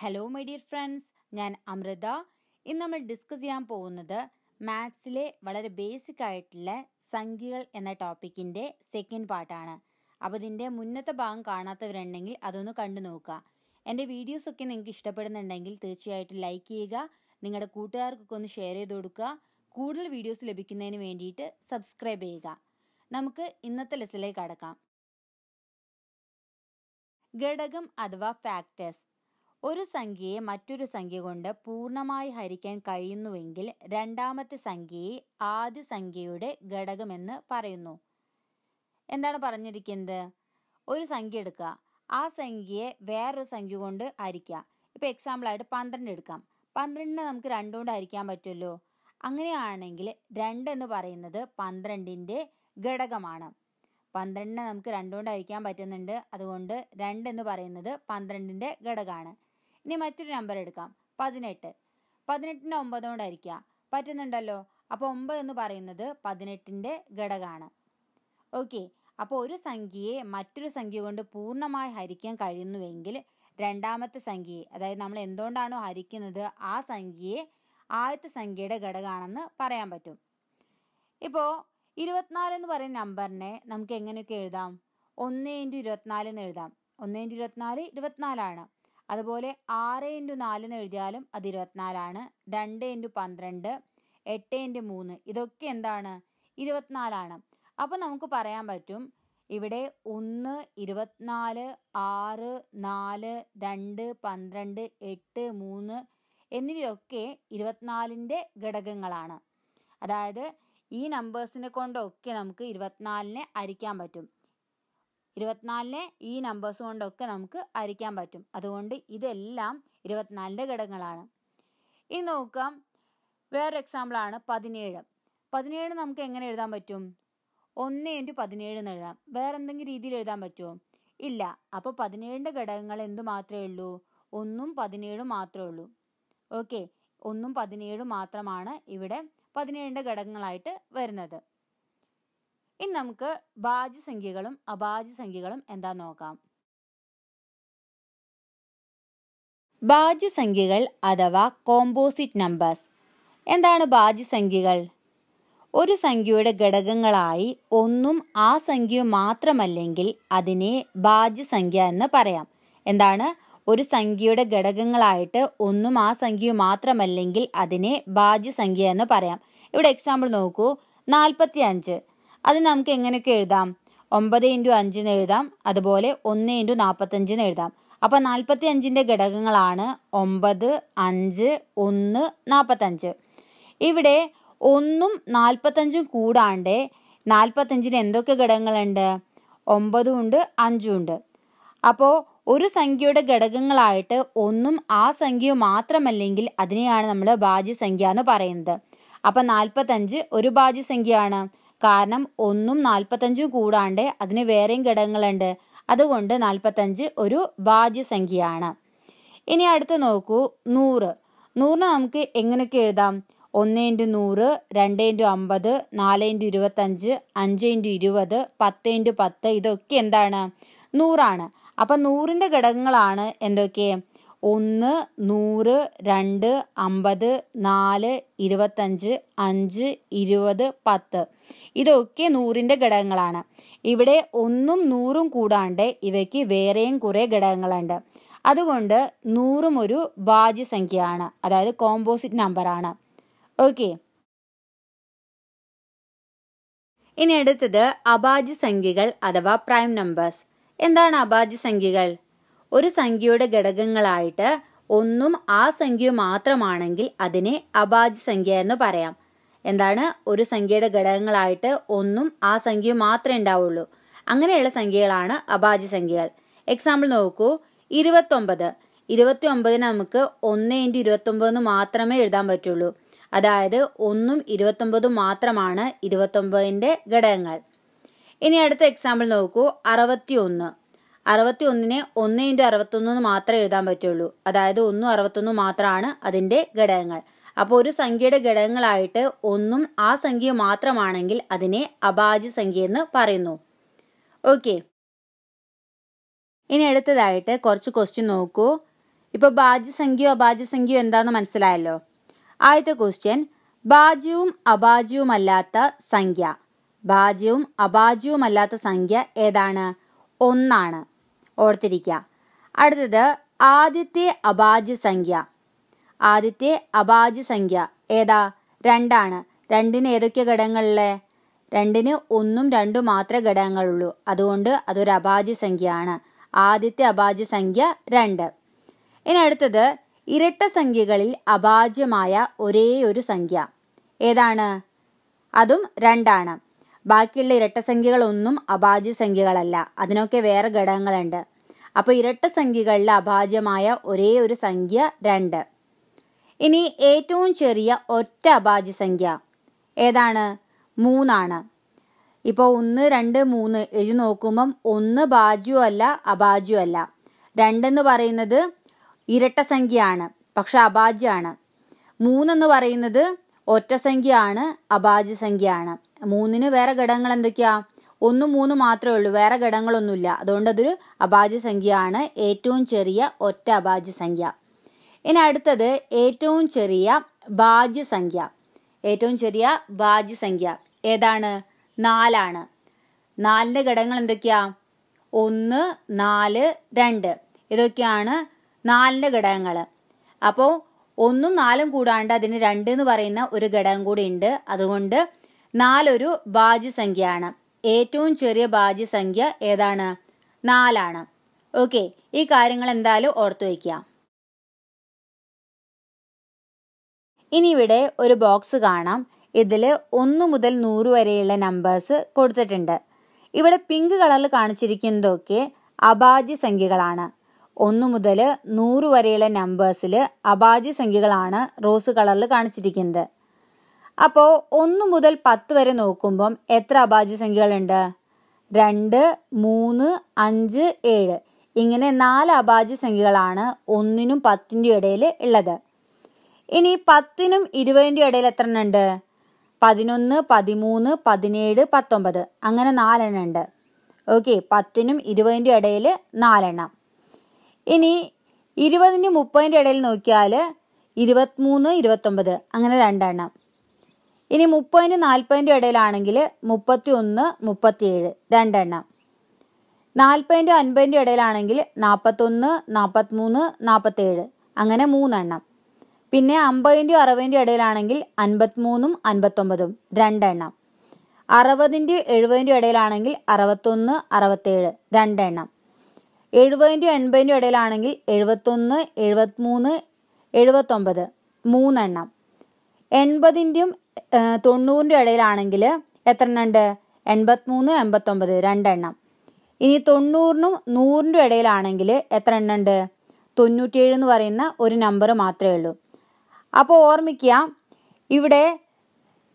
hello my dear friends ഞാൻ അമൃത ഇന്ന് നമ്മൾ ഡിസ്കസ് ചെയ്യാൻ പോകുന്നത് മാത്സിലെ വളരെ ബേസിക് ആയിട്ടുള്ള സംഖ്യകൾ എന്ന ടോപ്പിക്കിൻ്റെ സെക്കൻഡ് പാർട്ടാണ് അപ്പോൾ ഇതിൻ്റെ മുന്നത്തെ ഭാഗം കാണാത്തവരുണ്ടെങ്കിൽ അതൊന്ന് കണ്ടു നോക്കുക എൻ്റെ വീഡിയോസൊക്കെ നിങ്ങൾക്ക് ഇഷ്ടപ്പെടുന്നുണ്ടെങ്കിൽ തീർച്ചയായിട്ടും ലൈക്ക് ചെയ്യുക നിങ്ങളുടെ കൂട്ടുകാർക്കൊക്കെ ഒന്ന് ഷെയർ ചെയ്ത് കൊടുക്കുക കൂടുതൽ വീഡിയോസ് ലഭിക്കുന്നതിന് വേണ്ടിയിട്ട് സബ്സ്ക്രൈബ് ചെയ്യുക നമുക്ക് ഇന്നത്തെ ലെസ്സിലേക്ക് കടക്കാം ഘടകം അഥവാ ഫാക്ടേഴ്സ് ഒരു സംഖ്യയെ മറ്റൊരു സംഖ്യ കൊണ്ട് പൂർണ്ണമായി ഹരിക്കാൻ കഴിയുന്നുവെങ്കിൽ രണ്ടാമത്തെ സംഖ്യയെ ആദ്യ സംഖ്യയുടെ ഘടകമെന്ന് പറയുന്നു എന്താണ് പറഞ്ഞിരിക്കുന്നത് ഒരു സംഖ്യ എടുക്കുക ആ സംഖ്യയെ വേറൊരു സംഖ്യ കൊണ്ട് ഹരിക്കുക ഇപ്പോൾ എക്സാമ്പിളായിട്ട് പന്ത്രണ്ട് എടുക്കാം പന്ത്രണ്ടിനെ നമുക്ക് രണ്ടുകൊണ്ട് ഹരിക്കാൻ പറ്റുമല്ലോ അങ്ങനെയാണെങ്കിൽ എന്ന് പറയുന്നത് പന്ത്രണ്ടിൻ്റെ ഘടകമാണ് പന്ത്രണ്ടിനെ നമുക്ക് രണ്ടുകൊണ്ട് ഹരിക്കാൻ പറ്റുന്നുണ്ട് അതുകൊണ്ട് എന്ന് പറയുന്നത് പന്ത്രണ്ടിൻ്റെ ഘടകമാണ് ഇനി മറ്റൊരു നമ്പർ എടുക്കാം പതിനെട്ട് പതിനെട്ടിൻ്റെ ഒമ്പത് കൊണ്ടായിരിക്കുക പറ്റുന്നുണ്ടല്ലോ അപ്പോൾ ഒമ്പത് എന്ന് പറയുന്നത് പതിനെട്ടിൻ്റെ ഘടകമാണ് ഓക്കെ അപ്പോൾ ഒരു സംഖ്യയെ മറ്റൊരു സംഖ്യ കൊണ്ട് പൂർണ്ണമായി ഹരിക്കാൻ കഴിയുന്നുവെങ്കിൽ രണ്ടാമത്തെ സംഖ്യയെ അതായത് നമ്മൾ എന്തുകൊണ്ടാണോ ഹരിക്കുന്നത് ആ സംഖ്യയെ ആദ്യത്തെ സംഖ്യയുടെ ഘടകമാണെന്ന് പറയാൻ പറ്റും ഇപ്പോൾ ഇരുപത്തിനാല് എന്ന് പറയുന്ന നമ്പറിനെ നമുക്ക് എങ്ങനെയൊക്കെ എഴുതാം ഒന്ന് ഇൻറ്റു ഇരുപത്തിനാല് എന്ന് എഴുതാം ഒന്ന് ഇൻറ്റു ഇരുപത്തിനാല് ഇരുപത്തിനാലാണ് അതുപോലെ ആറ് ഇൻറ്റു നാലെന്ന് എഴുതിയാലും അത് ഇരുപത്തിനാലാണ് രണ്ട് ഇൻറ്റു പന്ത്രണ്ട് എട്ട് ഇൻറ്റു മൂന്ന് ഇതൊക്കെ എന്താണ് ഇരുപത്തിനാലാണ് അപ്പോൾ നമുക്ക് പറയാൻ പറ്റും ഇവിടെ ഒന്ന് ഇരുപത്തിനാല് ആറ് നാല് രണ്ട് പന്ത്രണ്ട് എട്ട് മൂന്ന് എന്നിവയൊക്കെ ഇരുപത്തിനാലിൻ്റെ ഘടകങ്ങളാണ് അതായത് ഈ നമ്പേഴ്സിനെ കൊണ്ടൊക്കെ നമുക്ക് ഇരുപത്തിനാലിനെ ഹരിക്കാൻ പറ്റും ഇരുപത്തിനാലിനെ ഈ നമ്പേഴ്സ് കൊണ്ടൊക്കെ നമുക്ക് അരിക്കാൻ പറ്റും അതുകൊണ്ട് ഇതെല്ലാം ഇരുപത്തിനാലിൻ്റെ ഘടകങ്ങളാണ് ഇനി നോക്കാം വേറൊരു എക്സാമ്പിളാണ് പതിനേഴ് പതിനേഴ് നമുക്ക് എങ്ങനെ എഴുതാൻ പറ്റും ഒന്ന് ഇൻറ്റു പതിനേഴ് എന്ന് എഴുതാം വേറെ എന്തെങ്കിലും രീതിയിൽ എഴുതാൻ പറ്റുമോ ഇല്ല അപ്പോൾ പതിനേഴിൻ്റെ ഘടകങ്ങൾ എന്തു മാത്രമേ ഉള്ളൂ ഒന്നും പതിനേഴും മാത്രമേ ഉള്ളൂ ഓക്കെ ഒന്നും പതിനേഴും മാത്രമാണ് ഇവിടെ പതിനേഴിൻ്റെ ഘടകങ്ങളായിട്ട് വരുന്നത് ഇനി നമുക്ക് സംഖ്യകളും അഭാജ്യ സംഖ്യകളും എന്താ നോക്കാം സംഖ്യകൾ അഥവാ കോമ്പോസിറ്റ് നമ്പേഴ്സ് എന്താണ് സംഖ്യകൾ ഒരു സംഖ്യയുടെ ഘടകങ്ങളായി ഒന്നും ആ സംഖ്യ മാത്രമല്ലെങ്കിൽ അതിനെ സംഖ്യ എന്ന് പറയാം എന്താണ് ഒരു സംഖ്യയുടെ ഘടകങ്ങളായിട്ട് ഒന്നും ആ സംഖ്യ മാത്രമല്ലെങ്കിൽ അതിനെ സംഖ്യ എന്ന് പറയാം ഇവിടെ എക്സാമ്പിൾ നോക്കൂ നാൽപ്പത്തി അഞ്ച് അത് നമുക്ക് എങ്ങനെയൊക്കെ എഴുതാം ഒമ്പത് ഇൻറ്റു അഞ്ചിന് എഴുതാം അതുപോലെ ഒന്ന് ഇൻറ്റു നാൽപ്പത്തഞ്ചിന് എഴുതാം അപ്പോൾ നാൽപ്പത്തി അഞ്ചിൻ്റെ ഘടകങ്ങളാണ് ഒമ്പത് അഞ്ച് ഒന്ന് നാൽപ്പത്തഞ്ച് ഇവിടെ ഒന്നും നാൽപ്പത്തഞ്ചും കൂടാണ്ട് നാൽപ്പത്തഞ്ചിന് എന്തൊക്കെ ഘടകങ്ങളുണ്ട് ഒമ്പതും ഉണ്ട് അഞ്ചും ഉണ്ട് അപ്പോൾ ഒരു സംഖ്യയുടെ ഘടകങ്ങളായിട്ട് ഒന്നും ആ സംഖ്യ മാത്രമല്ലെങ്കിൽ അതിനെയാണ് നമ്മൾ ഭാജ്യസംഖ്യ എന്ന് പറയുന്നത് അപ്പം നാൽപ്പത്തഞ്ച് ഒരു ഭാജ്യസംഖ്യയാണ് കാരണം ഒന്നും നാൽപ്പത്തഞ്ചും കൂടാണ്ട് അതിന് വേറെയും ഘടകങ്ങളുണ്ട് അതുകൊണ്ട് നാൽപ്പത്തഞ്ച് ഒരു ഭാജ്യസംഖ്യയാണ് ഇനി അടുത്ത് നോക്കൂ നൂറ് നൂറിന് നമുക്ക് എങ്ങനെയൊക്കെ എഴുതാം ഒന്ന് ഇൻറ്റു നൂറ് രണ്ട് ഇൻറ്റു അമ്പത് നാല് ഇൻറ്റു ഇരുപത്തഞ്ച് അഞ്ച് ഇൻറ്റു ഇരുപത് പത്ത് ഇൻറ്റു പത്ത് ഇതൊക്കെ എന്താണ് നൂറാണ് അപ്പം നൂറിൻ്റെ ഘടകങ്ങളാണ് എന്തൊക്കെ ഒന്ന് നൂറ് രണ്ട് അമ്പത് നാല് ഇരുപത്തഞ്ച് അഞ്ച് ഇരുപത് പത്ത് ഇതൊക്കെ നൂറിൻ്റെ ഘടകങ്ങളാണ് ഇവിടെ ഒന്നും നൂറും കൂടാണ്ട് ഇവയ്ക്ക് വേറെയും കുറേ ഘടകങ്ങളുണ്ട് അതുകൊണ്ട് നൂറും ഒരു ഭാജ്യസംഖ്യയാണ് അതായത് കോമ്പോസിറ്റ് നമ്പറാണ് ഓക്കെ ഇനി അടുത്തത് അഭാജ്യ സംഖ്യകൾ അഥവാ പ്രൈം നമ്പേഴ്സ് എന്താണ് അഭാജ്യ സംഖ്യകൾ ഒരു സംഖ്യയുടെ ഘടകങ്ങളായിട്ട് ഒന്നും ആ സംഖ്യ മാത്രമാണെങ്കിൽ അതിനെ അഭാജ്യ സംഖ്യ എന്ന് പറയാം എന്താണ് ഒരു സംഖ്യയുടെ ഘടകങ്ങളായിട്ട് ഒന്നും ആ സംഖ്യ മാത്രമേ ഉണ്ടാവുള്ളൂ അങ്ങനെയുള്ള സംഖ്യകളാണ് അഭാജ്യ സംഖ്യകൾ എക്സാമ്പിൾ നോക്കൂ ഇരുപത്തൊമ്പത് ഇരുപത്തി ഒമ്പതിന് നമുക്ക് ഒന്ന് ഇൻറ്റു ഇരുപത്തൊമ്പതെന്ന് മാത്രമേ എഴുതാൻ പറ്റുള്ളൂ അതായത് ഒന്നും ഇരുപത്തൊമ്പതും മാത്രമാണ് ഇരുപത്തൊമ്പതിൻ്റെ ഘടകങ്ങൾ ഇനി അടുത്ത എക്സാമ്പിൾ നോക്കൂ അറുപത്തി ഒന്ന് അറുപത്തി ഒന്നിന് ഒന്ന് ഇൻറ്റു അറുപത്തൊന്ന് മാത്രമേ എഴുതാൻ പറ്റുള്ളൂ അതായത് ഒന്നും അറുപത്തൊന്ന് മാത്രമാണ് അതിൻ്റെ ഘടകങ്ങൾ അപ്പോൾ ഒരു സംഖ്യയുടെ ഘടകങ്ങളായിട്ട് ഒന്നും ആ സംഖ്യ മാത്രമാണെങ്കിൽ അതിനെ അഭാജ്യ സംഖ്യ എന്ന് പറയുന്നു ഓക്കെ ഇനി അടുത്തതായിട്ട് കുറച്ച് ക്വസ്റ്റ്യൻ നോക്കൂ ഇപ്പോൾ അഭാജ്യ അഭാജ്യസംഖ്യയോ എന്താണെന്ന് മനസ്സിലായല്ലോ ആദ്യത്തെ ക്വസ്റ്റ്യൻ ഭാജ്യവും അഭാജ്യവുമല്ലാത്ത സംഖ്യ ഭാജ്യവും അഭാജ്യവുമല്ലാത്ത സംഖ്യ ഏതാണ് ഒന്നാണ് ഓർത്തിരിക്കുക അടുത്തത് ആദ്യത്തെ അഭാജ്യ സംഖ്യ ആദ്യത്തെ അഭാജ്യ സംഖ്യ ഏതാ രണ്ടാണ് രണ്ടിന് ഏതൊക്കെ ഘടകങ്ങളിലെ രണ്ടിന് ഒന്നും രണ്ടും മാത്രമേ ഘടകങ്ങളുള്ളൂ അതുകൊണ്ട് അതൊരു അഭാജ്യ സംഖ്യയാണ് ആദ്യത്തെ അഭാജ്യ സംഖ്യ രണ്ട് ഇനി അടുത്തത് ഇരട്ട സംഖ്യകളിൽ അഭാജ്യമായ ഒരേ ഒരു സംഖ്യ ഏതാണ് അതും രണ്ടാണ് ബാക്കിയുള്ള ഇരട്ട സംഖ്യകളൊന്നും അഭാജ്യ സംഖ്യകളല്ല അതിനൊക്കെ വേറെ ഘടകങ്ങളുണ്ട് അപ്പോൾ ഇരട്ട സംഖ്യകളിലെ അഭാജ്യമായ ഒരേ ഒരു സംഖ്യ രണ്ട് ഇനി ഏറ്റവും ചെറിയ ഒറ്റ അഭാജ്യ സംഖ്യ ഏതാണ് മൂന്നാണ് ഇപ്പോൾ ഒന്ന് രണ്ട് മൂന്ന് എഴുതി നോക്കുമ്പം ഒന്ന് ഭാജ്യവും അല്ല അഭാജ്യവും അല്ല രണ്ടെന്ന് പറയുന്നത് ഇരട്ട സംഖ്യയാണ് പക്ഷെ അഭാജ്യമാണ് മൂന്നെന്ന് പറയുന്നത് ഒറ്റ സംഖ്യയാണ് അഭാജ്യ സംഖ്യയാണ് മൂന്നിന് വേറെ ഘടകങ്ങൾ എന്തൊക്കെയാ ഒന്ന് മൂന്ന് മാത്രമേ ഉള്ളൂ വേറെ ഘടകങ്ങളൊന്നുമില്ല അതുകൊണ്ട് അതൊരു അഭാജ്യ സംഖ്യയാണ് ഏറ്റവും ചെറിയ ഒറ്റ അഭാജ്യ സംഖ്യ ഇനി അടുത്തത് ഏറ്റവും ചെറിയ സംഖ്യ ഏറ്റവും ചെറിയ സംഖ്യ ഏതാണ് നാലാണ് നാലിൻ്റെ ഘടകങ്ങൾ എന്തൊക്കെയാ ഒന്ന് നാല് രണ്ട് ഇതൊക്കെയാണ് നാലിൻ്റെ ഘടകങ്ങൾ അപ്പോൾ ഒന്നും നാലും കൂടാണ്ട് അതിന് രണ്ട് എന്ന് പറയുന്ന ഒരു ഘടകം കൂടി ഉണ്ട് അതുകൊണ്ട് നാലൊരു സംഖ്യയാണ് ഏറ്റവും ചെറിയ സംഖ്യ ഏതാണ് നാലാണ് ഓക്കെ ഈ കാര്യങ്ങൾ എന്തായാലും ഓർത്തു വയ്ക്കുക ഇനി ഇവിടെ ഒരു ബോക്സ് കാണാം ഇതിൽ ഒന്ന് മുതൽ നൂറ് വരെയുള്ള നമ്പേഴ്സ് കൊടുത്തിട്ടുണ്ട് ഇവിടെ പിങ്ക് കളറിൽ കാണിച്ചിരിക്കുന്നതൊക്കെ അഭാജ്യ സംഖ്യകളാണ് ഒന്ന് മുതൽ നൂറ് വരെയുള്ള നമ്പേഴ്സിൽ അഭാജ്യ സംഖ്യകളാണ് റോസ് കളറിൽ കാണിച്ചിരിക്കുന്നത് അപ്പോൾ ഒന്ന് മുതൽ പത്ത് വരെ നോക്കുമ്പം എത്ര അഭാജ്യ സംഖ്യകളുണ്ട് രണ്ട് മൂന്ന് അഞ്ച് ഏഴ് ഇങ്ങനെ നാല് അഭാജ്യ സംഖ്യകളാണ് ഒന്നിനും പത്തിൻ്റെ ഇടയിൽ ഉള്ളത് ഇനി പത്തിനും ഇരുപതിൻ്റെ ഇടയിൽ എത്ര എണ്ണം ഉണ്ട് പതിനൊന്ന് പതിമൂന്ന് പതിനേഴ് പത്തൊമ്പത് അങ്ങനെ നാലെണ്ണം ഉണ്ട് ഓക്കെ പത്തിനും ഇരുപതിൻ്റെ ഇടയിൽ നാലെണ്ണം ഇനി ഇരുപതിനും മുപ്പതിൻ്റെ ഇടയിൽ നോക്കിയാൽ ഇരുപത്തിമൂന്ന് ഇരുപത്തൊമ്പത് അങ്ങനെ രണ്ടെണ്ണം ഇനി മുപ്പതിന് നാൽപ്പതിൻ്റെ ഇടയിലാണെങ്കിൽ മുപ്പത്തി ഒന്ന് മുപ്പത്തിയേഴ് രണ്ടെണ്ണം നാൽപ്പതിൻ്റെ അൻപതിൻ്റെ ഇടയിലാണെങ്കിൽ നാൽപ്പത്തൊന്ന് നാൽപ്പത്ത്മൂന്ന് നാൽപ്പത്തേഴ് അങ്ങനെ മൂന്നെണ്ണം പിന്നെ അമ്പതിൻ്റെയും അറുപതിൻ്റെ ഇടയിലാണെങ്കിൽ അൻപത്തിമൂന്നും അൻപത്തൊമ്പതും രണ്ടെണ്ണം അറുപതിൻ്റെ എഴുപതിൻ്റെ ഇടയിലാണെങ്കിൽ അറുപത്തൊന്ന് അറുപത്തേഴ് രണ്ടെണ്ണം എഴുപതിൻ്റെ എൺപതിൻ്റെ ഇടയിലാണെങ്കിൽ എഴുപത്തൊന്ന് എഴുപത്തിമൂന്ന് എഴുപത്തൊമ്പത് മൂന്നെണ്ണം എൺപതിൻ്റെയും തൊണ്ണൂറിൻ്റെ ഇടയിലാണെങ്കിൽ എത്ര എണ്ണം ഉണ്ട് എൺപത്തിമൂന്ന് എൺപത്തൊമ്പത് രണ്ടെണ്ണം ഇനി തൊണ്ണൂറിനും നൂറിൻ്റെ ഇടയിലാണെങ്കിൽ എത്ര എണ്ണം ഉണ്ട് തൊണ്ണൂറ്റിയേഴ് എന്ന് പറയുന്ന ഒരു നമ്പർ മാത്രമേ ഉള്ളൂ അപ്പോൾ ഓർമ്മിക്കുക ഇവിടെ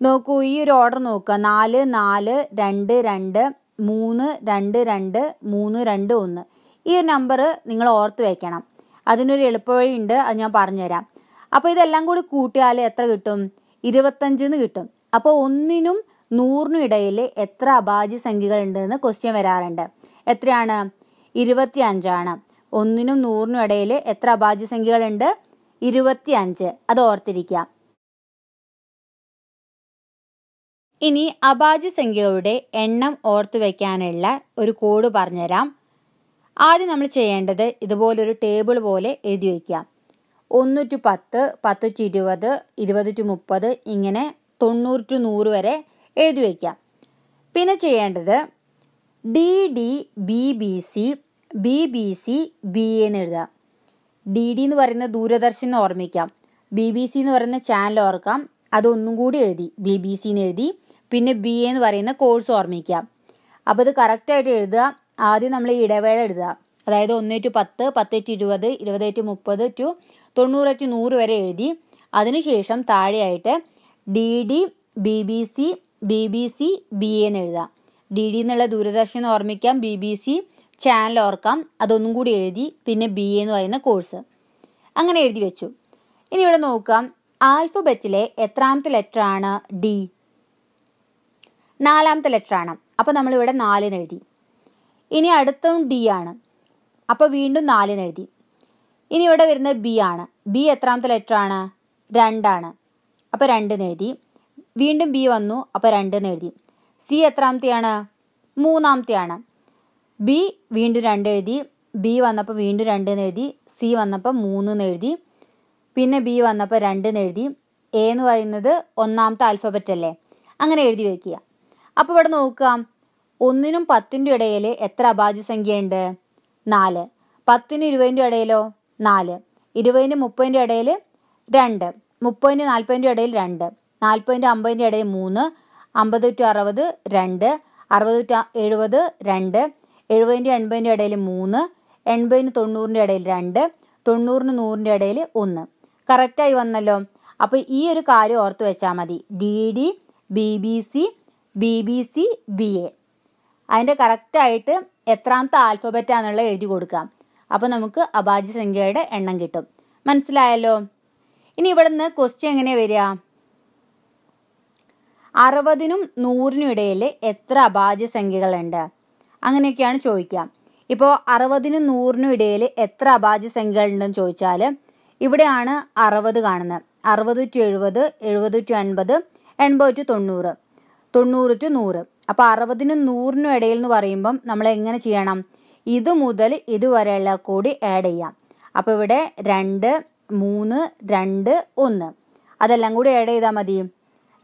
നോക്കൂ ഈ ഒരു ഓർഡർ നോക്കുക നാല് നാല് രണ്ട് രണ്ട് മൂന്ന് രണ്ട് രണ്ട് മൂന്ന് രണ്ട് ഒന്ന് ഈ ഒരു നമ്പർ നിങ്ങൾ ഓർത്ത് വയ്ക്കണം അതിനൊരു എളുപ്പവഴി ഉണ്ട് അത് ഞാൻ പറഞ്ഞുതരാം അപ്പോൾ ഇതെല്ലാം കൂടി കൂട്ടിയാൽ എത്ര കിട്ടും ഇരുപത്തഞ്ചിന്ന് കിട്ടും അപ്പോൾ ഒന്നിനും നൂറിനും ഇടയിൽ എത്ര അഭാജ്യ സംഖ്യകൾ ഉണ്ടെന്ന് ക്വസ്റ്റ്യൻ വരാറുണ്ട് എത്രയാണ് ഇരുപത്തി അഞ്ചാണ് ഒന്നിനും നൂറിനും ഇടയിൽ എത്ര അഭാജ്യ സംഖ്യകളുണ്ട് ഇരുപത്തി അഞ്ച് അത് ഓർത്തിരിക്കാം ഇനി അഭാജ്യ സംഖ്യകളുടെ എണ്ണം ഓർത്തു വയ്ക്കാനുള്ള ഒരു കോഡ് പറഞ്ഞുതരാം ആദ്യം നമ്മൾ ചെയ്യേണ്ടത് ഇതുപോലൊരു ടേബിൾ പോലെ എഴുതി വയ്ക്കാം ഒന്ന് ടു പത്ത് പത്ത് ടു ഇരുപത് ഇരുപത് ടു മുപ്പത് ഇങ്ങനെ തൊണ്ണൂറ് ടു നൂറ് വരെ എഴുതി വയ്ക്കാം പിന്നെ ചെയ്യേണ്ടത് D D B B C B B C B എന്ന് എഴുതാം ഡി ഡി എന്ന് പറയുന്ന ദൂരദർശൻ എന്ന് ഓർമ്മിക്കാം ബി ബി സി എന്ന് പറയുന്ന ചാനൽ ഓർക്കാം അതൊന്നും കൂടി എഴുതി ബി ബി സി എന്ന് എഴുതി പിന്നെ ബി എ എന്ന് പറയുന്ന കോഴ്സ് ഓർമ്മിക്കാം അപ്പോൾ ഇത് കറക്റ്റായിട്ട് എഴുതുക ആദ്യം നമ്മൾ ഇടവേള എഴുതുക അതായത് ഒന്ന് ടു പത്ത് പത്ത് ടു ഇരുപത് ഇരുപത് ടു മുപ്പത് ടു തൊണ്ണൂറ്റി നൂറ് വരെ എഴുതി അതിനുശേഷം താഴെയായിട്ട് D D B B C B B C B എന്ന് എഴുതാം ഡി ഡി എന്നുള്ള ദൂരദർശൻ ഓർമ്മിക്കാം ബി ബി സി ചാനൽ ഓർക്കാം അതൊന്നും കൂടി എഴുതി പിന്നെ ബി എന്ന് പറയുന്ന കോഴ്സ് അങ്ങനെ എഴുതി വെച്ചു ഇനി ഇവിടെ നോക്കാം ആൽഫബറ്റിലെ എത്രാമത്തെ ലെറ്റർ ആണ് ഡി നാലാമത്തെ ലെറ്റർ ആണ് അപ്പോൾ നമ്മളിവിടെ നാലിന് എഴുതി ഇനി അടുത്തും ഡി ആണ് അപ്പോൾ വീണ്ടും നാലിന് എഴുതി ഇനി ഇവിടെ വരുന്നത് ബി ആണ് ബി എത്രാമത്തെ ലെറ്റർ ആണ് രണ്ടാണ് അപ്പോൾ രണ്ടെന്ന് എഴുതി വീണ്ടും ബി വന്നു അപ്പോൾ രണ്ടെന്ന് എഴുതി സി എത്രാമത്തെയാണ് മൂന്നാമത്തെയാണ് ബി വീണ്ടും രണ്ട് എഴുതി ബി വന്നപ്പോൾ വീണ്ടും രണ്ടെന്ന് എഴുതി സി വന്നപ്പോൾ മൂന്ന് എഴുതി പിന്നെ ബി വന്നപ്പോൾ രണ്ടെന്ന് എഴുതി എ എന്ന് പറയുന്നത് ഒന്നാമത്തെ ആൽഫബറ്റ് അല്ലേ അങ്ങനെ എഴുതി വയ്ക്കുക അപ്പോൾ ഇവിടെ നോക്കാം ഒന്നിനും പത്തിൻ്റെ ഇടയിൽ എത്ര അഭാജ്യ ഉണ്ട് നാല് പത്തിനും ഇരുപതിൻ്റെ ഇടയിലോ നാല് ഇരുപതിന് മുപ്പതിൻ്റെ ഇടയിൽ രണ്ട് മുപ്പതിന് നാൽപ്പതിൻ്റെ ഇടയിൽ രണ്ട് നാൽപ്പതിൻ്റെ അമ്പതിൻ്റെ ഇടയിൽ മൂന്ന് അമ്പത് ടു അറുപത് രണ്ട് അറുപത് ടു എഴുപത് രണ്ട് എഴുപതിൻ്റെ എൺപതിൻ്റെ ഇടയിൽ മൂന്ന് എൺപതിന് തൊണ്ണൂറിൻ്റെ ഇടയിൽ രണ്ട് തൊണ്ണൂറിന് നൂറിൻ്റെ ഇടയിൽ ഒന്ന് കറക്റ്റായി വന്നല്ലോ അപ്പോൾ ഈ ഒരു കാര്യം ഓർത്ത് വെച്ചാൽ മതി D D B B C B B C B A അതിൻ്റെ കറക്റ്റായിട്ട് എത്രാമത്തെ ആൽഫബറ്റാന്നുള്ള എഴുതി കൊടുക്കാം അപ്പോൾ നമുക്ക് അഭാജ്യ എണ്ണം കിട്ടും മനസ്സിലായല്ലോ ഇനി ഇവിടെ നിന്ന് ക്വസ്റ്റ്യൻ എങ്ങനെ വരിക അറുപതിനും നൂറിനും ഇടയിൽ എത്ര അഭാജ്യ സംഖ്യകളുണ്ട് അങ്ങനെയൊക്കെയാണ് ചോദിക്കുക ഇപ്പോൾ അറുപതിനും നൂറിനും ഇടയിൽ എത്ര അഭാജ്യ ചോദിച്ചാൽ ഇവിടെയാണ് അറുപത് കാണുന്നത് അറുപത് ടു എഴുപത് എഴുപത് ടു എൺപത് എൺപത് ടു തൊണ്ണൂറ് തൊണ്ണൂറ് ടു നൂറ് അപ്പോൾ അറുപതിനും നൂറിനും ഇടയിൽ എന്ന് പറയുമ്പം നമ്മൾ എങ്ങനെ ചെയ്യണം ഇത് മുതൽ ഇതുവരെയുള്ള കൂടി ആഡ് ചെയ്യാം അപ്പോൾ ഇവിടെ രണ്ട് മൂന്ന് രണ്ട് ഒന്ന് അതെല്ലാം കൂടി ആഡ് ചെയ്താൽ മതി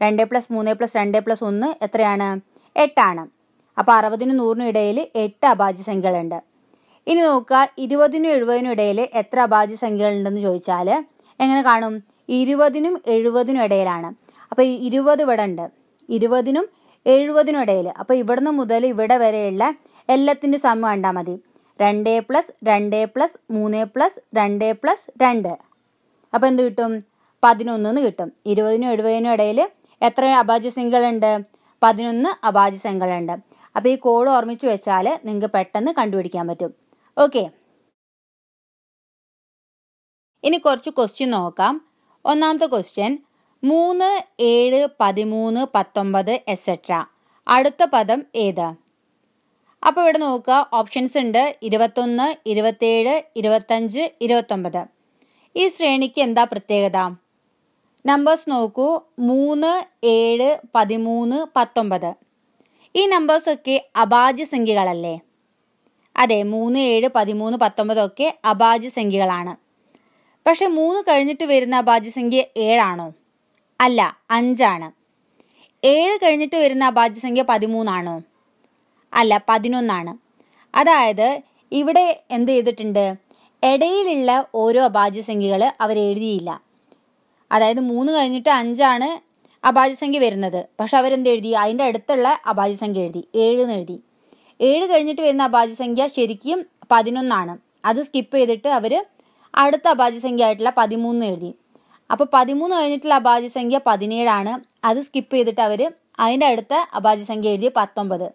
രണ്ട് പ്ലസ് മൂന്ന് പ്ലസ് രണ്ട് പ്ലസ് ഒന്ന് എത്രയാണ് എട്ടാണ് അപ്പോൾ അറുപതിനും നൂറിനും ഇടയിൽ എട്ട് അഭാജ്യ സംഖ്യകളുണ്ട് ഇനി നോക്കുക ഇരുപതിനും എഴുപതിനും ഇടയിൽ എത്ര അഭാജ്യ സംഖ്യകളുണ്ടെന്ന് ചോദിച്ചാൽ എങ്ങനെ കാണും ഇരുപതിനും എഴുപതിനും ഇടയിലാണ് അപ്പോൾ ഇരുപത് ഇവിടെ ഉണ്ട് ഇരുപതിനും എഴുപതിനും ഇടയിൽ അപ്പോൾ ഇവിടുന്ന് മുതൽ ഇവിടെ വരെയുള്ള എല്ലാത്തിൻ്റെ സമ കണ്ടാൽ മതി രണ്ട് പ്ലസ് രണ്ട് പ്ലസ് മൂന്ന് പ്ലസ് രണ്ട് പ്ലസ് രണ്ട് അപ്പോൾ എന്ത് കിട്ടും പതിനൊന്നെന്ന് കിട്ടും ഇരുപതിനും എഴുപതിനും ഇടയിൽ എത്ര അഭാജ്യ സംഖ്യകളുണ്ട് പതിനൊന്ന് അഭാജ്യ സംഖ്യകളുണ്ട് അപ്പോൾ ഈ കോഡ് ഓർമ്മിച്ച് വെച്ചാൽ നിങ്ങൾക്ക് പെട്ടെന്ന് കണ്ടുപിടിക്കാൻ പറ്റും ഓക്കെ ഇനി കുറച്ച് ക്വസ്റ്റ്യൻ നോക്കാം ഒന്നാമത്തെ ക്വസ്റ്റ്യൻ മൂന്ന് ഏഴ് പതിമൂന്ന് പത്തൊമ്പത് എക്സെട്ര അടുത്ത പദം ഏത് അപ്പോൾ ഇവിടെ നോക്കുക ഓപ്ഷൻസ് ഉണ്ട് ഇരുപത്തൊന്ന് ഇരുപത്തേഴ് ഇരുപത്തഞ്ച് ഇരുപത്തൊമ്പത് ഈ ശ്രേണിക്ക് എന്താ പ്രത്യേകത നമ്പേഴ്സ് നോക്കൂ മൂന്ന് ഏഴ് പതിമൂന്ന് പത്തൊമ്പത് ഈ നമ്പേഴ്സൊക്കെ അഭാജ്യ സംഖ്യകളല്ലേ അതെ മൂന്ന് ഏഴ് പതിമൂന്ന് പത്തൊമ്പതൊക്കെ അഭാജ്യ സംഖ്യകളാണ് പക്ഷെ മൂന്ന് കഴിഞ്ഞിട്ട് വരുന്ന അഭാജ്യ സംഖ്യ ഏഴാണോ അല്ല അഞ്ചാണ് ഏഴ് കഴിഞ്ഞിട്ട് വരുന്ന അഭാജ്യ സംഖ്യ പതിമൂന്നാണോ അല്ല പതിനൊന്നാണ് അതായത് ഇവിടെ എന്ത് ചെയ്തിട്ടുണ്ട് ഇടയിലുള്ള ഓരോ അഭാജ്യസംഖ്യകൾ എഴുതിയില്ല അതായത് മൂന്ന് കഴിഞ്ഞിട്ട് അഞ്ചാണ് അഭാജ്യസംഖ്യ വരുന്നത് പക്ഷെ അവരെന്ത് എഴുതി അതിൻ്റെ അടുത്തുള്ള അഭാജ്യസംഖ്യ എഴുതി ഏഴ് എന്ന് എഴുതി ഏഴ് കഴിഞ്ഞിട്ട് വരുന്ന അഭാജ്യസംഖ്യ ശരിക്കും പതിനൊന്നാണ് അത് സ്കിപ്പ് ചെയ്തിട്ട് അവർ അടുത്ത അഭാജ്യസംഖ്യ ആയിട്ടുള്ള പതിമൂന്ന് എഴുതി അപ്പോൾ പതിമൂന്ന് കഴിഞ്ഞിട്ടുള്ള അഭാജ്യസംഖ്യ പതിനേഴാണ് അത് സ്കിപ്പ് ചെയ്തിട്ട് അവർ അതിൻ്റെ അടുത്ത അഭാജ്യസംഖ്യ എഴുതി പത്തൊമ്പത്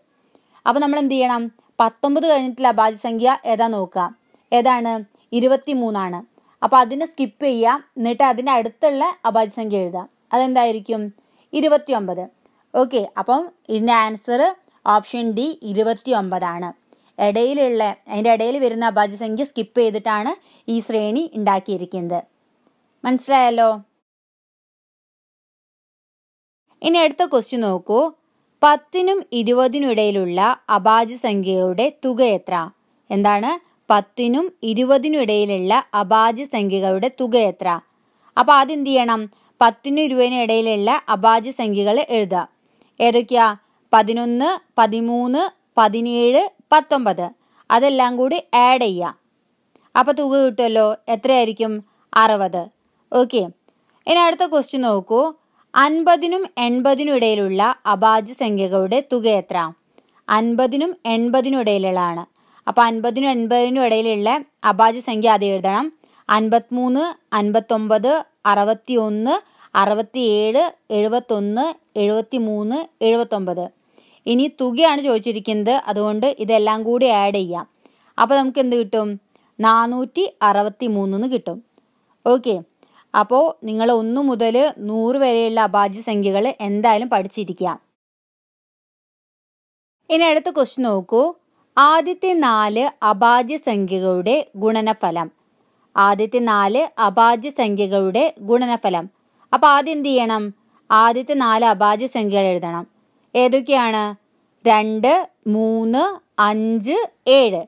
അപ്പോൾ നമ്മൾ എന്ത് ചെയ്യണം പത്തൊമ്പത് കഴിഞ്ഞിട്ടുള്ള അഭാജ്യ സംഖ്യ ഏതാ നോക്കുക ഏതാണ് ഇരുപത്തി മൂന്നാണ് അപ്പോൾ അതിനെ സ്കിപ്പ് ചെയ്യാം എന്നിട്ട് അതിന്റെ അടുത്തുള്ള അഭാജ്യ സംഖ്യ എഴുതാം അതെന്തായിരിക്കും ഇരുപത്തി ഒമ്പത് ഓക്കെ അപ്പം ഇതിന്റെ ആൻസർ ഓപ്ഷൻ ഡി ഇരുപത്തി ഒമ്പതാണ് ഇടയിലുള്ള അതിന്റെ ഇടയിൽ വരുന്ന അഭാജ്യ സംഖ്യ സ്കിപ്പ് ചെയ്തിട്ടാണ് ഈ ശ്രേണി ഉണ്ടാക്കിയിരിക്കുന്നത് മനസ്സിലായല്ലോ ഇനി അടുത്ത ക്വസ്റ്റ്യൻ നോക്കൂ പത്തിനും ഇരുപതിനും ഇടയിലുള്ള അഭാജ്യ സംഖ്യയുടെ തുക എത്ര എന്താണ് പത്തിനും ഇരുപതിനും ഇടയിലുള്ള അഭാജ്യ സംഖ്യകളുടെ തുക എത്ര അപ്പോൾ ആദ്യം ചെയ്യണം പത്തിനും ഇരുപതിനും ഇടയിലുള്ള അഭാജ്യ സംഖ്യകൾ എഴുതുക ഏതൊക്കെയാ പതിനൊന്ന് പതിമൂന്ന് പതിനേഴ് പത്തൊമ്പത് അതെല്ലാം കൂടി ആഡ് ചെയ്യുക അപ്പോൾ തുക കിട്ടുമല്ലോ എത്രയായിരിക്കും അറുപത് ഓക്കെ ഇനി അടുത്ത ക്വസ്റ്റ്യൻ നോക്കൂ അൻപതിനും എൺപതിനും ഇടയിലുള്ള അഭാജ്യ സംഖ്യകളുടെ തുക എത്ര അൻപതിനും എൺപതിനും ഇടയിലുള്ളതാണ് അപ്പോൾ അൻപതിനും എൺപതിനും ഇടയിലുള്ള അഭാജ്യ സംഖ്യ അത് എഴുതണം അൻപത്തിമൂന്ന് അൻപത്തൊമ്പത് അറുപത്തി ഒന്ന് അറുപത്തിയേഴ് എഴുപത്തൊന്ന് എഴുപത്തി മൂന്ന് എഴുപത്തൊമ്പത് ഇനി തുകയാണ് ചോദിച്ചിരിക്കുന്നത് അതുകൊണ്ട് ഇതെല്ലാം കൂടി ആഡ് ചെയ്യാം അപ്പോൾ നമുക്ക് എന്ത് കിട്ടും നാനൂറ്റി അറുപത്തി മൂന്ന് കിട്ടും ഓക്കെ അപ്പോൾ നിങ്ങൾ ഒന്നു മുതൽ നൂറ് വരെയുള്ള അഭാജ്യ സംഖ്യകൾ എന്തായാലും പഠിച്ചിരിക്കുക ഇനി അടുത്ത ക്വസ്റ്റ്യൻ നോക്കൂ ആദ്യത്തെ നാല് അഭാജ്യ സംഖ്യകളുടെ ഗുണനഫലം ആദ്യത്തെ നാല് അഭാജ്യ സംഖ്യകളുടെ ഗുണനഫലം അപ്പോൾ ആദ്യം എന്ത് ചെയ്യണം ആദ്യത്തെ നാല് അഭാജ്യ സംഖ്യകൾ എഴുതണം ഏതൊക്കെയാണ് രണ്ട് മൂന്ന് അഞ്ച് ഏഴ്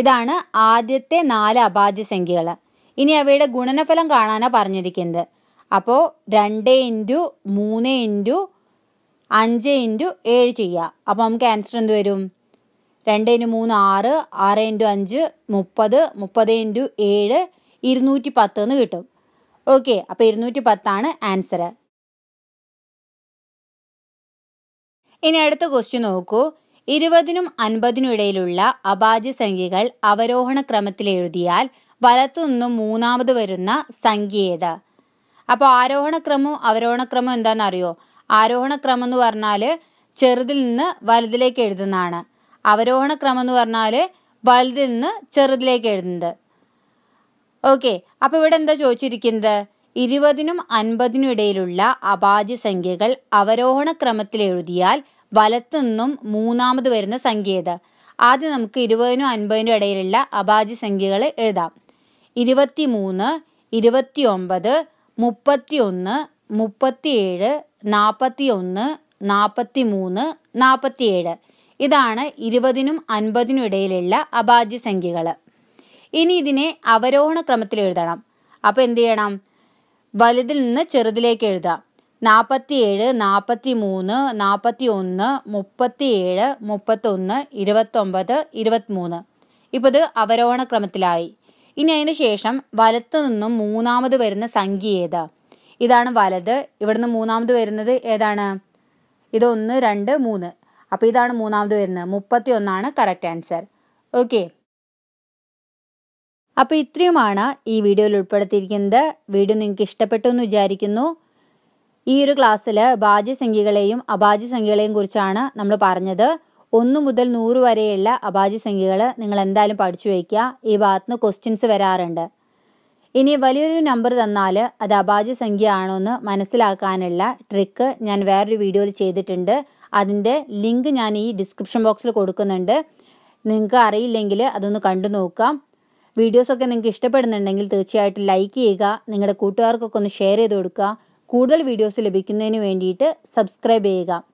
ഇതാണ് ആദ്യത്തെ നാല് അഭാജ്യ സംഖ്യകൾ ഇനി അവയുടെ ഗുണനഫലം കാണാനാണ് പറഞ്ഞിരിക്കുന്നത് അപ്പോൾ രണ്ട് ഇൻറ്റു മൂന്ന് ഇൻറ്റു അഞ്ച് ഇൻറ്റു ഏഴ് ചെയ്യുക അപ്പോൾ നമുക്ക് ആൻസർ എന്ത് വരും രണ്ട് ഇൻറ്റു മൂന്ന് ആറ് ആറ് ഇൻറ്റു അഞ്ച് മുപ്പത് മുപ്പത് ഇൻറ്റു ഏഴ് ഇരുന്നൂറ്റി പത്ത് എന്ന് കിട്ടും ഓക്കെ അപ്പോൾ ഇരുന്നൂറ്റി പത്താണ് ആൻസർ ഇനി അടുത്ത ക്വസ്റ്റ്യൻ നോക്കൂ ഇരുപതിനും അൻപതിനും ഇടയിലുള്ള അഭാജ്യ സംഖ്യകൾ അവരോഹണ ക്രമത്തിൽ എഴുതിയാൽ വലത്തുനിന്നും മൂന്നാമത് വരുന്ന സംഖ്യ ആരോഹണ അപ്പോൾ ആരോഹണക്രമവും അവരോഹണക്രമം എന്താണെന്ന് അറിയോ ആരോഹണക്രമം എന്ന് പറഞ്ഞാൽ ചെറുതിൽ നിന്ന് വലുതിലേക്ക് എഴുതുന്നതാണ് അവരോഹണക്രമം എന്ന് പറഞ്ഞാൽ വലുതിൽ നിന്ന് ചെറുതിലേക്ക് എഴുതുന്നത് ഓക്കെ അപ്പോൾ ഇവിടെ എന്താ ചോദിച്ചിരിക്കുന്നത് ഇരുപതിനും അൻപതിനും ഇടയിലുള്ള അഭാജ്യ സംഖ്യകൾ അവരോഹണ ക്രമത്തിൽ എഴുതിയാൽ വലത്തുനിന്നും മൂന്നാമത് വരുന്ന സംഖ്യ ആദ്യം നമുക്ക് ഇരുപതിനും അൻപതിനും ഇടയിലുള്ള അഭാജ്യ സംഖ്യകൾ എഴുതാം ഇരുപത്തിമൂന്ന് ഇരുപത്തിയൊമ്പത് മുപ്പത്തിയൊന്ന് മുപ്പത്തിയേഴ് നാൽപ്പത്തിയൊന്ന് നാൽപ്പത്തിമൂന്ന് നാൽപ്പത്തിയേഴ് ഇതാണ് ഇരുപതിനും അൻപതിനും ഇടയിലുള്ള അഭാജ്യ സംഖ്യകൾ ഇനി ഇതിനെ അവരോഹണ ക്രമത്തിൽ എഴുതണം അപ്പോൾ എന്ത് ചെയ്യണം വലുതിൽ നിന്ന് ചെറുതിലേക്ക് എഴുതാം നാൽപ്പത്തിയേഴ് നാൽപ്പത്തി മൂന്ന് നാൽപ്പത്തി ഒന്ന് മുപ്പത്തിയേഴ് മുപ്പത്തൊന്ന് ഇരുപത്തൊമ്പത് ഇരുപത്തിമൂന്ന് ഇപ്പോൾ ഇത് അവരോഹണ ക്രമത്തിലായി ഇനി അതിന് ശേഷം വലത്തു നിന്നും മൂന്നാമത് വരുന്ന സംഖ്യ ഏതാ ഇതാണ് വലത് ഇവിടുന്ന് മൂന്നാമത് വരുന്നത് ഏതാണ് ഇത് ഒന്ന് രണ്ട് മൂന്ന് അപ്പോൾ ഇതാണ് മൂന്നാമത് വരുന്നത് മുപ്പത്തി ഒന്നാണ് കറക്റ്റ് ആൻസർ ഓക്കെ അപ്പോൾ ഇത്രയുമാണ് ഈ വീഡിയോയിൽ ഉൾപ്പെടുത്തിയിരിക്കുന്നത് വീഡിയോ നിങ്ങൾക്ക് ഇഷ്ടപ്പെട്ടു എന്ന് വിചാരിക്കുന്നു ഈ ഒരു ക്ലാസ്സിൽ ഭാജ്യസംഖ്യകളെയും അഭാജ്യസംഖ്യകളെയും കുറിച്ചാണ് നമ്മൾ പറഞ്ഞത് ഒന്ന് മുതൽ നൂറ് വരെയുള്ള അഭാജ്യ സംഖ്യകൾ നിങ്ങൾ എന്തായാലും പഠിച്ചു വയ്ക്കുക ഈ ഭാഗത്തുനിന്ന് ക്വസ്റ്റ്യൻസ് വരാറുണ്ട് ഇനി വലിയൊരു നമ്പർ തന്നാൽ അത് അഭാജ്യ സംഖ്യ ആണോ എന്ന് മനസ്സിലാക്കാനുള്ള ട്രിക്ക് ഞാൻ വേറൊരു വീഡിയോയിൽ ചെയ്തിട്ടുണ്ട് അതിൻ്റെ ലിങ്ക് ഞാൻ ഈ ഡിസ്ക്രിപ്ഷൻ ബോക്സിൽ കൊടുക്കുന്നുണ്ട് നിങ്ങൾക്ക് അറിയില്ലെങ്കിൽ അതൊന്ന് കണ്ടു നോക്കാം വീഡിയോസൊക്കെ നിങ്ങൾക്ക് ഇഷ്ടപ്പെടുന്നുണ്ടെങ്കിൽ തീർച്ചയായിട്ടും ലൈക്ക് ചെയ്യുക നിങ്ങളുടെ കൂട്ടുകാർക്കൊക്കെ ഒന്ന് ഷെയർ ചെയ്ത് കൊടുക്കുക കൂടുതൽ വീഡിയോസ് ലഭിക്കുന്നതിന് വേണ്ടിയിട്ട് സബ്സ്ക്രൈബ് ചെയ്യുക